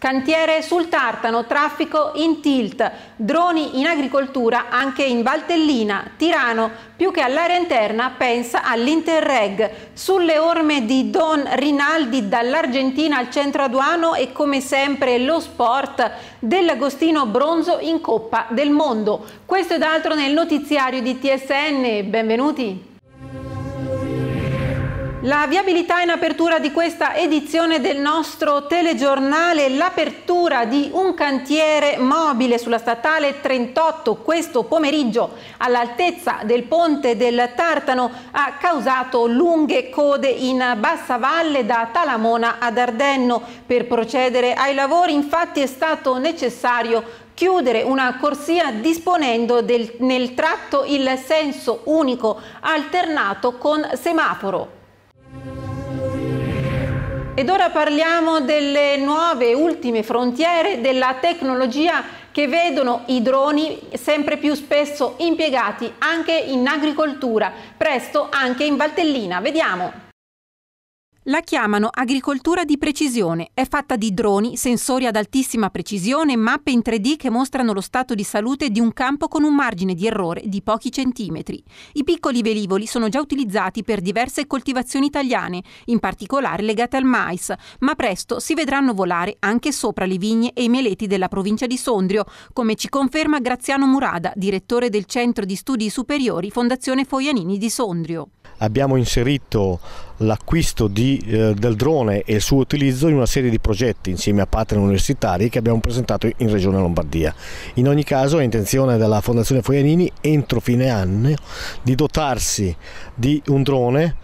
Cantiere sul Tartano, traffico in tilt, droni in agricoltura anche in Valtellina, Tirano, più che all'area interna pensa all'Interreg. Sulle orme di Don Rinaldi dall'Argentina al centro aduano e come sempre lo sport dell'Agostino Bronzo in Coppa del Mondo. Questo ed altro nel notiziario di TSN, benvenuti. La viabilità in apertura di questa edizione del nostro telegiornale, l'apertura di un cantiere mobile sulla statale 38 questo pomeriggio all'altezza del ponte del Tartano ha causato lunghe code in bassa valle da Talamona ad Ardenno. Per procedere ai lavori infatti è stato necessario chiudere una corsia disponendo del, nel tratto il senso unico alternato con semaforo. Ed ora parliamo delle nuove ultime frontiere della tecnologia che vedono i droni sempre più spesso impiegati anche in agricoltura, presto anche in Valtellina. Vediamo! La chiamano agricoltura di precisione. È fatta di droni, sensori ad altissima precisione, mappe in 3D che mostrano lo stato di salute di un campo con un margine di errore di pochi centimetri. I piccoli velivoli sono già utilizzati per diverse coltivazioni italiane, in particolare legate al mais, ma presto si vedranno volare anche sopra le vigne e i meleti della provincia di Sondrio, come ci conferma Graziano Murada, direttore del Centro di Studi Superiori Fondazione Foianini di Sondrio. Abbiamo inserito l'acquisto eh, del drone e il suo utilizzo in una serie di progetti insieme a partner universitari che abbiamo presentato in Regione Lombardia. In ogni caso è intenzione della Fondazione Foglianini entro fine anno di dotarsi di un drone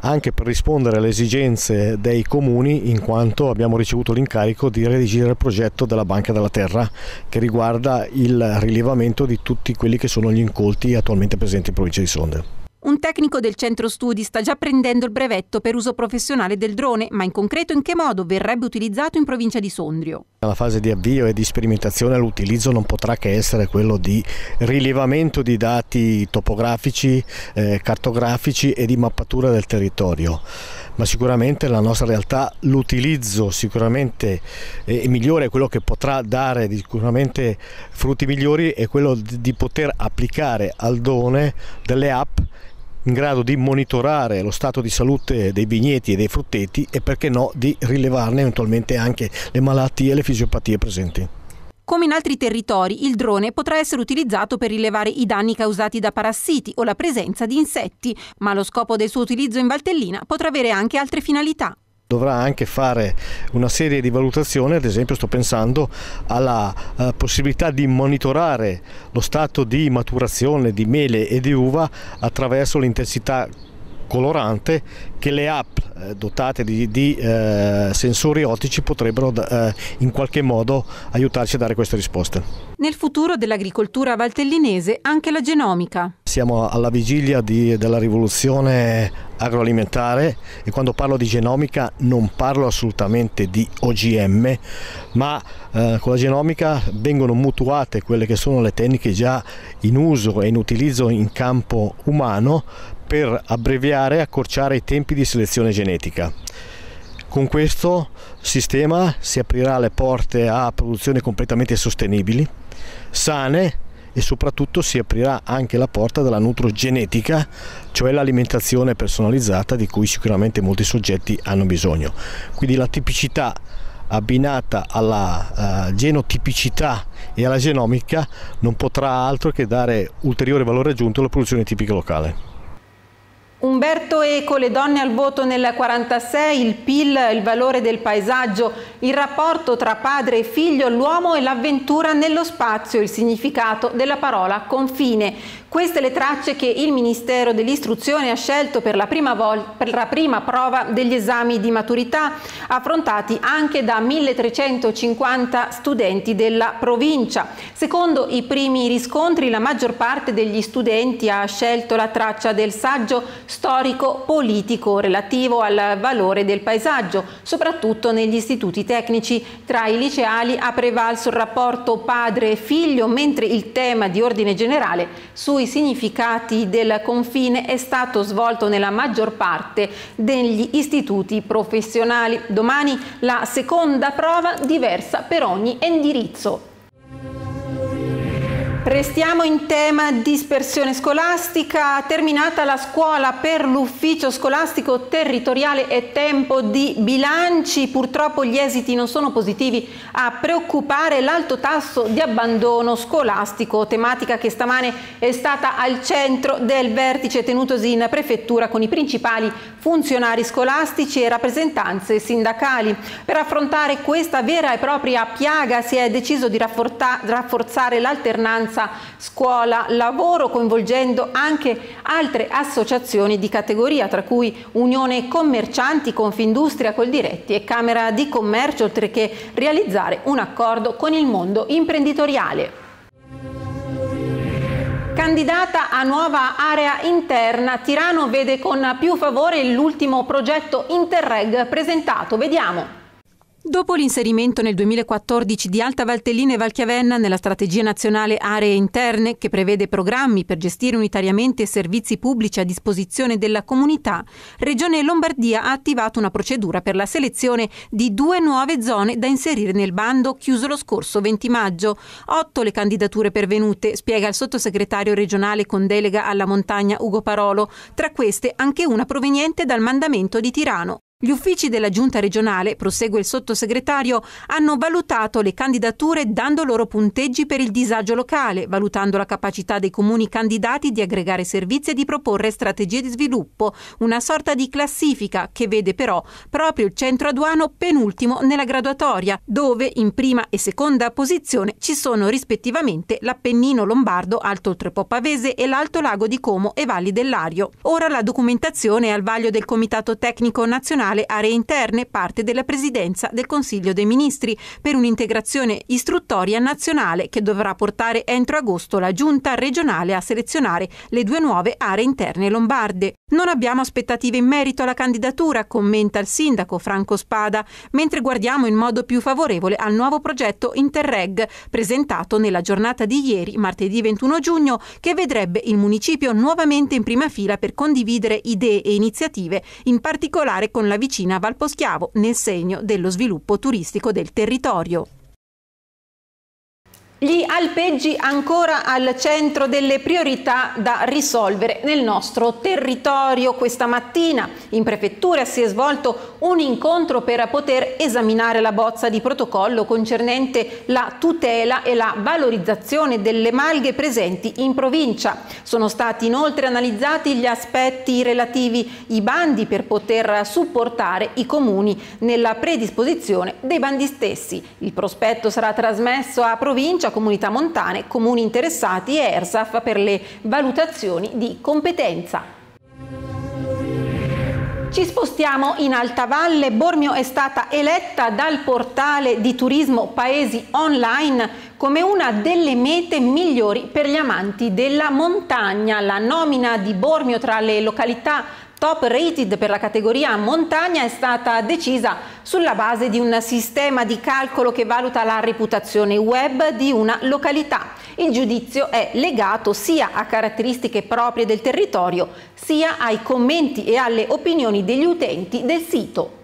anche per rispondere alle esigenze dei comuni in quanto abbiamo ricevuto l'incarico di redigere il progetto della Banca della Terra che riguarda il rilevamento di tutti quelli che sono gli incolti attualmente presenti in provincia di Sonde. Un tecnico del centro studi sta già prendendo il brevetto per uso professionale del drone, ma in concreto in che modo verrebbe utilizzato in provincia di Sondrio? Nella fase di avvio e di sperimentazione l'utilizzo non potrà che essere quello di rilevamento di dati topografici, eh, cartografici e di mappatura del territorio, ma sicuramente la nostra realtà l'utilizzo sicuramente eh, è migliore, quello che potrà dare sicuramente frutti migliori è quello di poter applicare al drone delle app in grado di monitorare lo stato di salute dei vigneti e dei frutteti e perché no di rilevarne eventualmente anche le malattie e le fisiopatie presenti. Come in altri territori, il drone potrà essere utilizzato per rilevare i danni causati da parassiti o la presenza di insetti, ma lo scopo del suo utilizzo in Valtellina potrà avere anche altre finalità dovrà anche fare una serie di valutazioni, ad esempio sto pensando alla eh, possibilità di monitorare lo stato di maturazione di mele e di uva attraverso l'intensità colorante che le app eh, dotate di, di eh, sensori ottici potrebbero eh, in qualche modo aiutarci a dare queste risposte. Nel futuro dell'agricoltura valtellinese anche la genomica. Siamo alla vigilia di, della rivoluzione agroalimentare e quando parlo di genomica non parlo assolutamente di OGM, ma eh, con la genomica vengono mutuate quelle che sono le tecniche già in uso e in utilizzo in campo umano per abbreviare e accorciare i tempi di selezione genetica. Con questo sistema si aprirà le porte a produzioni completamente sostenibili, sane e soprattutto si aprirà anche la porta della nutrogenetica, cioè l'alimentazione personalizzata di cui sicuramente molti soggetti hanno bisogno. Quindi la tipicità abbinata alla uh, eh, genotipicità e alla genomica non potrà altro che dare ulteriore valore aggiunto alla produzione tipica locale. Umberto Eco, le donne al voto nel 1946, il PIL, il valore del paesaggio, il rapporto tra padre e figlio, l'uomo e l'avventura nello spazio, il significato della parola confine. Queste le tracce che il Ministero dell'Istruzione ha scelto per la, prima per la prima prova degli esami di maturità, affrontati anche da 1350 studenti della provincia. Secondo i primi riscontri, la maggior parte degli studenti ha scelto la traccia del saggio storico-politico relativo al valore del paesaggio, soprattutto negli istituti tecnici. Tra i liceali ha prevalso il rapporto padre-figlio, mentre il tema di ordine generale sui cui significati del confine è stato svolto nella maggior parte degli istituti professionali. Domani la seconda prova diversa per ogni indirizzo. Restiamo in tema dispersione scolastica, terminata la scuola per l'ufficio scolastico territoriale è tempo di bilanci, purtroppo gli esiti non sono positivi a preoccupare l'alto tasso di abbandono scolastico, tematica che stamane è stata al centro del vertice tenutosi in prefettura con i principali funzionari scolastici e rappresentanze sindacali. Per affrontare questa vera e propria piaga si è deciso di rafforzare l'alternanza finanza, scuola, lavoro, coinvolgendo anche altre associazioni di categoria, tra cui Unione Commercianti, Confindustria, Coldiretti e Camera di Commercio, oltre che realizzare un accordo con il mondo imprenditoriale. Candidata a nuova area interna, Tirano vede con più favore l'ultimo progetto Interreg presentato. Vediamo. Dopo l'inserimento nel 2014 di Alta Valtellina e Valchiavenna nella strategia nazionale aree interne, che prevede programmi per gestire unitariamente servizi pubblici a disposizione della comunità, Regione Lombardia ha attivato una procedura per la selezione di due nuove zone da inserire nel bando chiuso lo scorso 20 maggio. Otto le candidature pervenute, spiega il sottosegretario regionale con delega alla montagna Ugo Parolo, tra queste anche una proveniente dal mandamento di Tirano. Gli uffici della giunta regionale, prosegue il sottosegretario, hanno valutato le candidature dando loro punteggi per il disagio locale, valutando la capacità dei comuni candidati di aggregare servizi e di proporre strategie di sviluppo, una sorta di classifica che vede però proprio il centro aduano penultimo nella graduatoria, dove in prima e seconda posizione ci sono rispettivamente l'Appennino Lombardo, Alto Oltrepo Pavese e l'Alto Lago di Como e Valli dell'Ario. Ora la documentazione è al vaglio del Comitato Tecnico Nazionale Nazionale Aree Interne parte della Presidenza del Consiglio dei Ministri per un'integrazione istruttoria nazionale che dovrà portare entro agosto la Giunta regionale a selezionare le due nuove aree interne lombarde. Non abbiamo aspettative in merito alla candidatura, commenta il sindaco Franco Spada, mentre guardiamo in modo più favorevole al nuovo progetto Interreg, presentato nella giornata di ieri, martedì 21 giugno, che vedrebbe il municipio nuovamente in prima fila per condividere idee e iniziative, in particolare con la vicina Valposchiavo nel segno dello sviluppo turistico del territorio gli alpeggi ancora al centro delle priorità da risolvere nel nostro territorio. Questa mattina in prefettura si è svolto un incontro per poter esaminare la bozza di protocollo concernente la tutela e la valorizzazione delle malghe presenti in provincia. Sono stati inoltre analizzati gli aspetti relativi ai bandi per poter supportare i comuni nella predisposizione dei bandi stessi. Il prospetto sarà trasmesso a provincia Comunità Montane, Comuni interessati e ERSAF per le valutazioni di competenza. Ci spostiamo in Alta Valle. Bormio è stata eletta dal portale di turismo Paesi Online come una delle mete migliori per gli amanti della montagna. La nomina di Bormio tra le località top rated per la categoria montagna è stata decisa sulla base di un sistema di calcolo che valuta la reputazione web di una località. Il giudizio è legato sia a caratteristiche proprie del territorio, sia ai commenti e alle opinioni degli utenti del sito.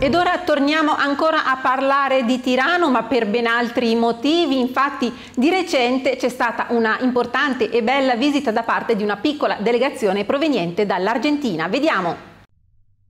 Ed ora torniamo ancora a parlare di Tirano, ma per ben altri motivi. Infatti, di recente c'è stata una importante e bella visita da parte di una piccola delegazione proveniente dall'Argentina. Vediamo.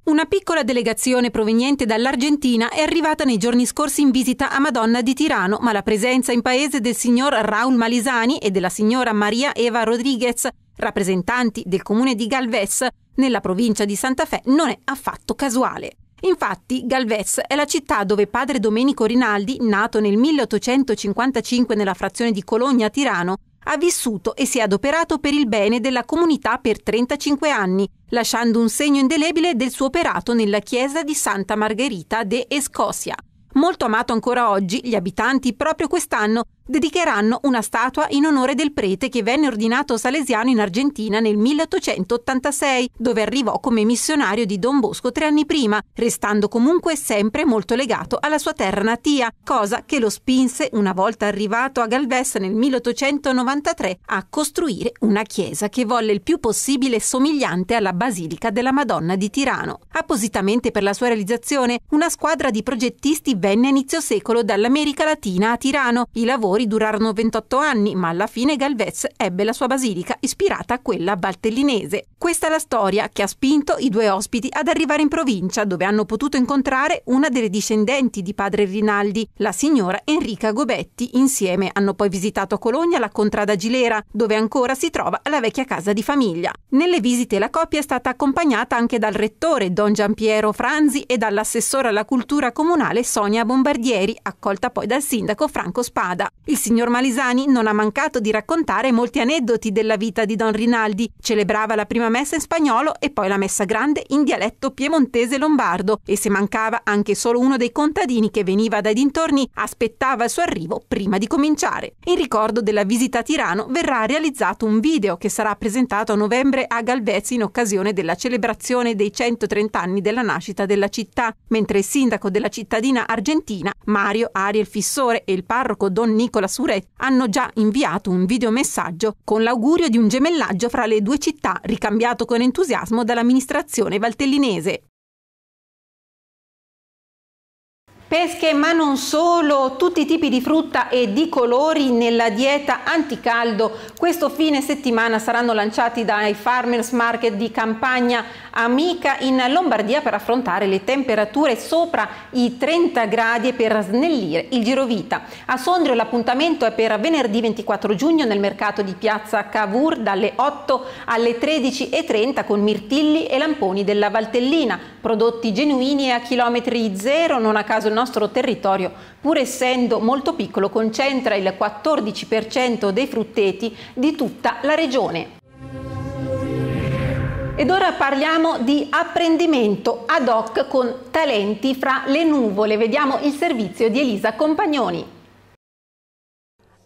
Una piccola delegazione proveniente dall'Argentina è arrivata nei giorni scorsi in visita a Madonna di Tirano, ma la presenza in paese del signor Raul Malisani e della signora Maria Eva Rodriguez, rappresentanti del comune di Galvez, nella provincia di Santa Fe, non è affatto casuale. Infatti, Galvez è la città dove padre Domenico Rinaldi, nato nel 1855 nella frazione di Cologna a Tirano, ha vissuto e si è adoperato per il bene della comunità per 35 anni, lasciando un segno indelebile del suo operato nella chiesa di Santa Margherita de Escocia. Molto amato ancora oggi, gli abitanti proprio quest'anno dedicheranno una statua in onore del prete che venne ordinato salesiano in Argentina nel 1886, dove arrivò come missionario di Don Bosco tre anni prima, restando comunque sempre molto legato alla sua terra natia, cosa che lo spinse, una volta arrivato a Galvez nel 1893, a costruire una chiesa che volle il più possibile somigliante alla Basilica della Madonna di Tirano. Appositamente per la sua realizzazione, una squadra di progettisti venne a inizio secolo dall'America Latina a Tirano. I lavori lavori durarono 28 anni, ma alla fine Galvez ebbe la sua basilica ispirata a quella valtellinese. Questa è la storia che ha spinto i due ospiti ad arrivare in provincia, dove hanno potuto incontrare una delle discendenti di padre Rinaldi, la signora Enrica Gobetti. Insieme hanno poi visitato a Cologna la contrada Gilera, dove ancora si trova la vecchia casa di famiglia. Nelle visite la coppia è stata accompagnata anche dal rettore Don Giampiero Franzi e dall'assessore alla cultura comunale Sonia Bombardieri, accolta poi dal sindaco Franco Spada. Il signor Malisani non ha mancato di raccontare molti aneddoti della vita di Don Rinaldi. Celebrava la prima messa in spagnolo e poi la messa grande in dialetto piemontese lombardo e se mancava anche solo uno dei contadini che veniva dai dintorni aspettava il suo arrivo prima di cominciare. In ricordo della visita a Tirano verrà realizzato un video che sarà presentato a novembre a Galvezzi in occasione della celebrazione dei 130 anni della nascita della città, mentre il sindaco della cittadina argentina, Mario Ariel Fissore e il parroco Don Nico Nicola Suret hanno già inviato un videomessaggio con l'augurio di un gemellaggio fra le due città, ricambiato con entusiasmo dall'amministrazione valtellinese. pesche, ma non solo, tutti i tipi di frutta e di colori nella dieta anticaldo. Questo fine settimana saranno lanciati dai Farmers Market di Campagna Amica in Lombardia per affrontare le temperature sopra i 30 gradi e per snellire il girovita. A Sondrio l'appuntamento è per venerdì 24 giugno nel mercato di Piazza Cavour dalle 8 alle 13.30 con mirtilli e lamponi della Valtellina, prodotti genuini e a chilometri zero, non a caso il nostro nostro territorio, pur essendo molto piccolo, concentra il 14% dei frutteti di tutta la regione. Ed ora parliamo di apprendimento ad hoc con talenti fra le nuvole. Vediamo il servizio di Elisa Compagnoni.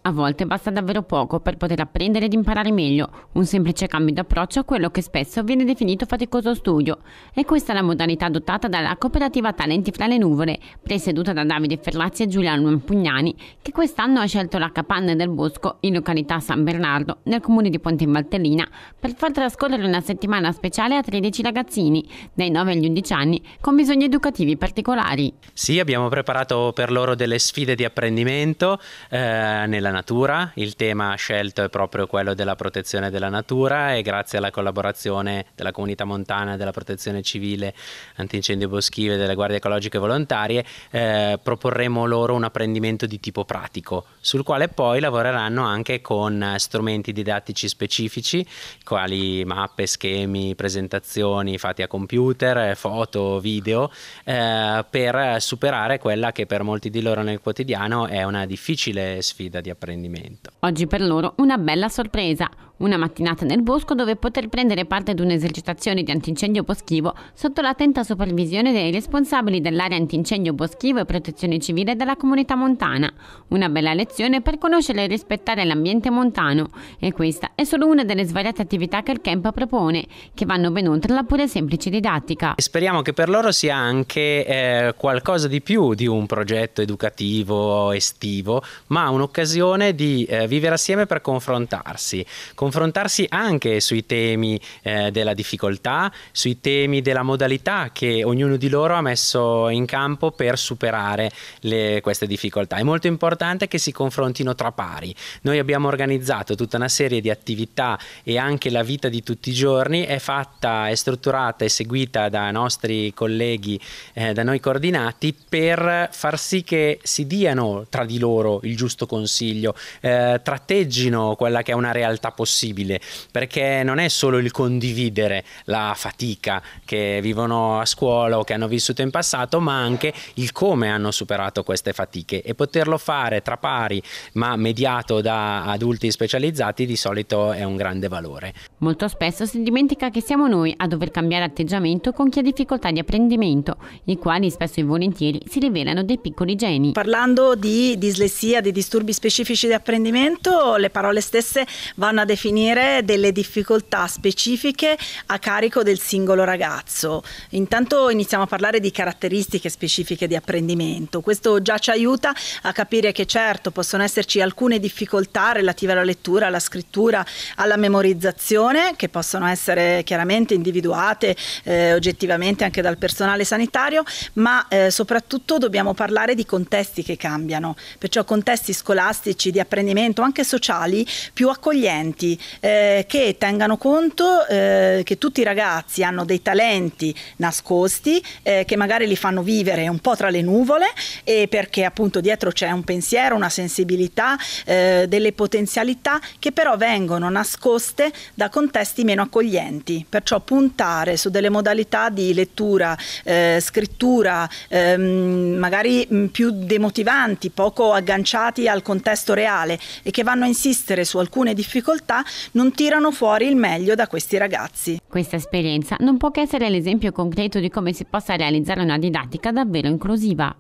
A volte basta davvero poco per poter apprendere ed imparare meglio, un semplice cambio d'approccio a quello che spesso viene definito faticoso studio. E questa è la modalità adottata dalla cooperativa Talenti fra le nuvole, presieduta da Davide Ferlazzi e Giuliano Pugnani, che quest'anno ha scelto la Capanna del Bosco in località San Bernardo, nel comune di Ponte in Valtellina, per far trascorrere una settimana speciale a 13 ragazzini, dai 9 agli 11 anni, con bisogni educativi particolari. Sì, abbiamo preparato per loro delle sfide di apprendimento eh, nella natura, il tema scelto è proprio quello della protezione della natura e grazie alla collaborazione della comunità montana, della protezione civile, antincendio boschive, delle guardie ecologiche volontarie, eh, proporremo loro un apprendimento di tipo pratico, sul quale poi lavoreranno anche con strumenti didattici specifici, quali mappe, schemi, presentazioni fatti a computer, foto, video, eh, per superare quella che per molti di loro nel quotidiano è una difficile sfida di apprendimento apprendimento. Oggi per loro una bella sorpresa, una mattinata nel bosco dove poter prendere parte ad un'esercitazione di antincendio boschivo sotto l'attenta supervisione dei responsabili dell'area antincendio boschivo e protezione civile della comunità montana. Una bella lezione per conoscere e rispettare l'ambiente montano e questa è solo una delle svariate attività che il camp propone, che vanno ben oltre la pure semplice didattica. Speriamo che per loro sia anche eh, qualcosa di più di un progetto educativo estivo, ma un'occasione di eh, vivere assieme per confrontarsi. Con confrontarsi anche sui temi eh, della difficoltà, sui temi della modalità che ognuno di loro ha messo in campo per superare le, queste difficoltà. È molto importante che si confrontino tra pari. Noi abbiamo organizzato tutta una serie di attività e anche la vita di tutti i giorni è fatta, è strutturata e seguita da nostri colleghi, eh, da noi coordinati, per far sì che si diano tra di loro il giusto consiglio, eh, tratteggino quella che è una realtà possibile possibile, perché non è solo il condividere la fatica che vivono a scuola o che hanno vissuto in passato, ma anche il come hanno superato queste fatiche e poterlo fare tra pari, ma mediato da adulti specializzati di solito è un grande valore. Molto spesso si dimentica che siamo noi a dover cambiare atteggiamento con chi ha difficoltà di apprendimento, i quali spesso e volentieri si rivelano dei piccoli geni. Parlando di dislessia, di disturbi specifici di apprendimento, le parole stesse vanno a definire definire delle difficoltà specifiche a carico del singolo ragazzo. Intanto iniziamo a parlare di caratteristiche specifiche di apprendimento. Questo già ci aiuta a capire che certo possono esserci alcune difficoltà relative alla lettura, alla scrittura, alla memorizzazione, che possono essere chiaramente individuate eh, oggettivamente anche dal personale sanitario, ma eh, soprattutto dobbiamo parlare di contesti che cambiano, perciò contesti scolastici, di apprendimento, anche sociali, più accoglienti, eh, che tengano conto eh, che tutti i ragazzi hanno dei talenti nascosti eh, che magari li fanno vivere un po' tra le nuvole e perché appunto dietro c'è un pensiero, una sensibilità, eh, delle potenzialità che però vengono nascoste da contesti meno accoglienti, perciò puntare su delle modalità di lettura, eh, scrittura, ehm, magari mm, più demotivanti, poco agganciati al contesto reale e che vanno a insistere su alcune difficoltà non tirano fuori il meglio da questi ragazzi. Questa esperienza non può che essere l'esempio concreto di come si possa realizzare una didattica davvero inclusiva.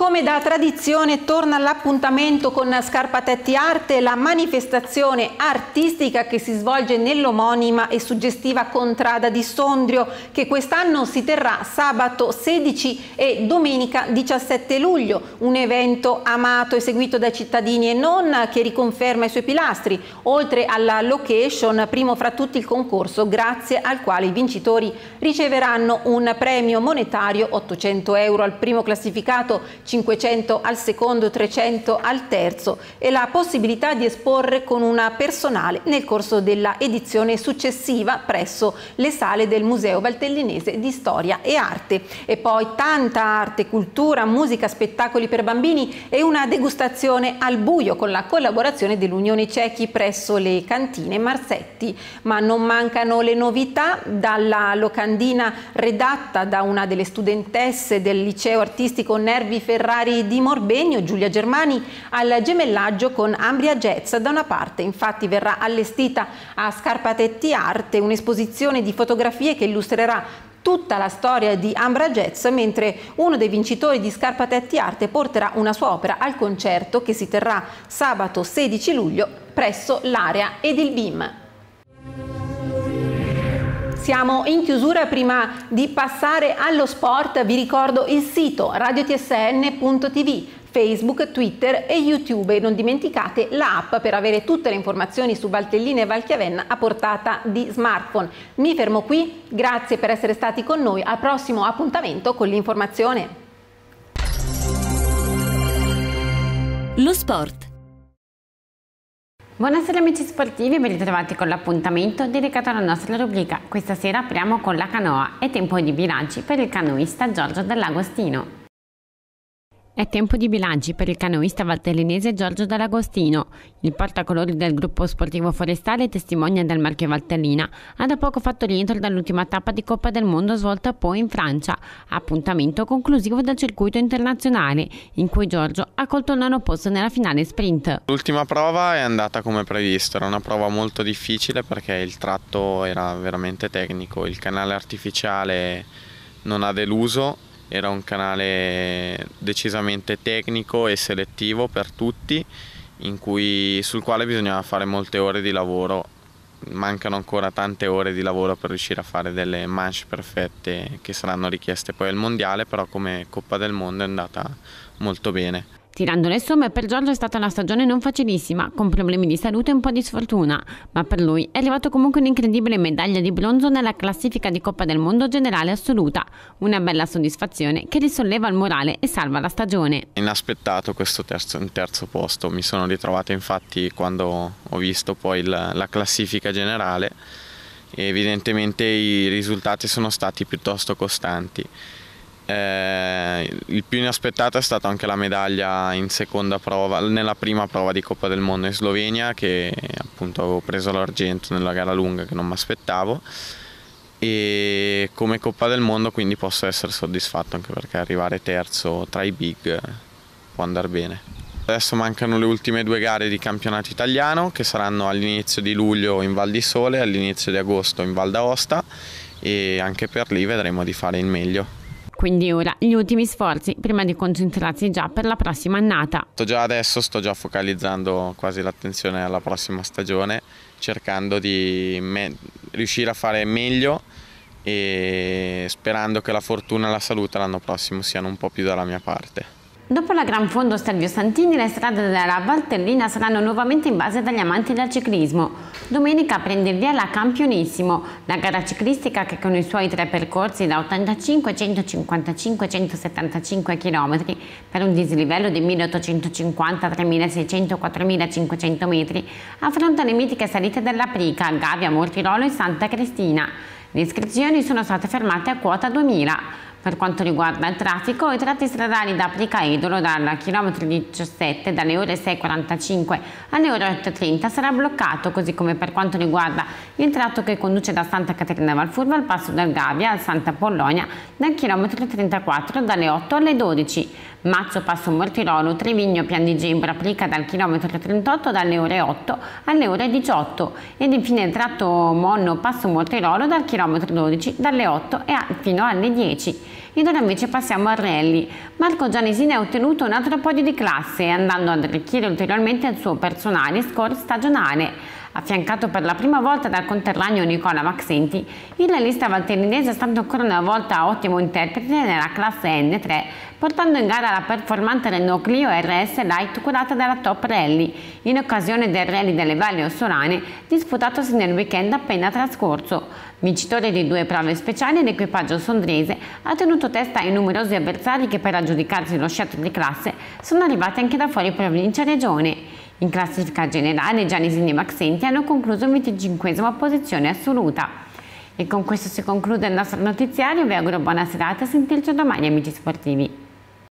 Come da tradizione torna l'appuntamento con Scarpatetti Arte la manifestazione artistica che si svolge nell'omonima e suggestiva contrada di Sondrio che quest'anno si terrà sabato 16 e domenica 17 luglio, un evento amato e seguito dai cittadini e non che riconferma i suoi pilastri, oltre alla location, primo fra tutti il concorso grazie al quale i vincitori riceveranno un premio monetario 800 euro al primo classificato 500 al secondo, 300 al terzo e la possibilità di esporre con una personale nel corso della edizione successiva presso le sale del Museo Valtellinese di Storia e Arte. E poi tanta arte, cultura, musica, spettacoli per bambini e una degustazione al buio con la collaborazione dell'Unione Cechi presso le cantine Marsetti. Ma non mancano le novità dalla locandina redatta da una delle studentesse del liceo artistico Nervi Ferrari Ferrari di Morbegno, Giulia Germani, al gemellaggio con Ambria Jets. da una parte. Infatti verrà allestita a Scarpatetti Arte un'esposizione di fotografie che illustrerà tutta la storia di Ambra Jets, mentre uno dei vincitori di Scarpatetti Arte porterà una sua opera al concerto che si terrà sabato 16 luglio presso l'area Edilbim. Siamo in chiusura, prima di passare allo sport vi ricordo il sito radiotsn.tv Facebook, Twitter e YouTube e non dimenticate l'app per avere tutte le informazioni su Valtellina e Valchiavenna a portata di smartphone. Mi fermo qui, grazie per essere stati con noi, al prossimo appuntamento con l'informazione. Lo sport. Buonasera amici sportivi e ben ritrovati con l'appuntamento dedicato alla nostra rubrica. Questa sera apriamo con la canoa e tempo di bilanci per il canoista Giorgio dell'Agostino. È tempo di bilanci per il canoista valtellinese Giorgio D'Aragostino. Il portacolori del gruppo sportivo forestale e testimonia del marchio Valtellina ha da poco fatto rientro dall'ultima tappa di Coppa del Mondo svolta poi in Francia, appuntamento conclusivo del circuito internazionale, in cui Giorgio ha colto il nono posto nella finale sprint. L'ultima prova è andata come previsto, era una prova molto difficile perché il tratto era veramente tecnico, il canale artificiale non ha deluso era un canale decisamente tecnico e selettivo per tutti, cui, sul quale bisognava fare molte ore di lavoro. Mancano ancora tante ore di lavoro per riuscire a fare delle manche perfette che saranno richieste poi al mondiale, però come Coppa del Mondo è andata molto bene. Tirando le somme, per Giorgio è stata una stagione non facilissima, con problemi di salute e un po' di sfortuna, ma per lui è arrivato comunque un'incredibile medaglia di bronzo nella classifica di Coppa del Mondo generale assoluta, una bella soddisfazione che risolleva il morale e salva la stagione. Inaspettato questo terzo, terzo posto, mi sono ritrovato infatti quando ho visto poi la, la classifica generale, evidentemente i risultati sono stati piuttosto costanti. Eh, il più inaspettato è stato anche la medaglia in seconda prova, nella prima prova di Coppa del Mondo in Slovenia che appunto avevo preso l'argento nella gara lunga che non mi aspettavo e come Coppa del Mondo quindi posso essere soddisfatto anche perché arrivare terzo tra i big può andare bene. Adesso mancano le ultime due gare di campionato italiano che saranno all'inizio di luglio in Val di Sole e all'inizio di agosto in Val d'Aosta e anche per lì vedremo di fare il meglio quindi ora gli ultimi sforzi prima di concentrarsi già per la prossima annata. Sto già adesso, sto già focalizzando quasi l'attenzione alla prossima stagione, cercando di me- riuscire a fare meglio e sperando che la fortuna e la salute l'anno prossimo siano un po' più dalla mia parte. Dopo la Gran Fondo Stelvio Santini, le strade della Valtellina saranno nuovamente invase dagli amanti del ciclismo. Domenica prende il via la Campionissimo, la gara ciclistica che con i suoi tre percorsi da 85, 155 175 km per un dislivello di 1850, 3600, 4500 metri affronta le mitiche salite della Prica, Gavia, Mortirolo e Santa Cristina. Le iscrizioni sono state fermate a quota 2000. Per quanto riguarda il traffico, i tratti stradali da Aprica Edolo dal chilometro 17 dalle ore 6.45 alle ore 8.30 sarà bloccato, così come per quanto riguarda il tratto che conduce da Santa Caterina Valfurva al passo del Gavia al Santa Polonia dal chilometro 34 dalle 8 alle 12. Mazzo Passo Mortirolo, Trevigno Pian di Gembra applica dal chilometro 38 dalle ore 8 alle ore 18 ed infine il tratto Monno Passo Mortirolo dal chilometro 12 dalle 8 fino alle 10. Ed ora invece passiamo a rally. Marco Gianesini ha ottenuto un altro podio di classe andando ad arricchire ulteriormente il suo personale score stagionale. Affiancato per la prima volta dal conterraneo Nicola Maxenti, il lista valterinese è stato ancora una volta ottimo interprete nella classe N3, portando in gara la performante Renault Clio RS Light curata dalla Top Rally, in occasione del Rally delle Valli Ossolane disputatosi nel weekend appena trascorso. Vincitore di due prove speciali, l'equipaggio sondrese ha tenuto testa ai numerosi avversari che per aggiudicarsi lo scelto di classe sono arrivati anche da fuori provincia e regione. In classifica generale Giannisini e Maxenti hanno concluso 25 posizione assoluta. E con questo si conclude il nostro notiziario, vi auguro buona serata e sentirci domani amici sportivi.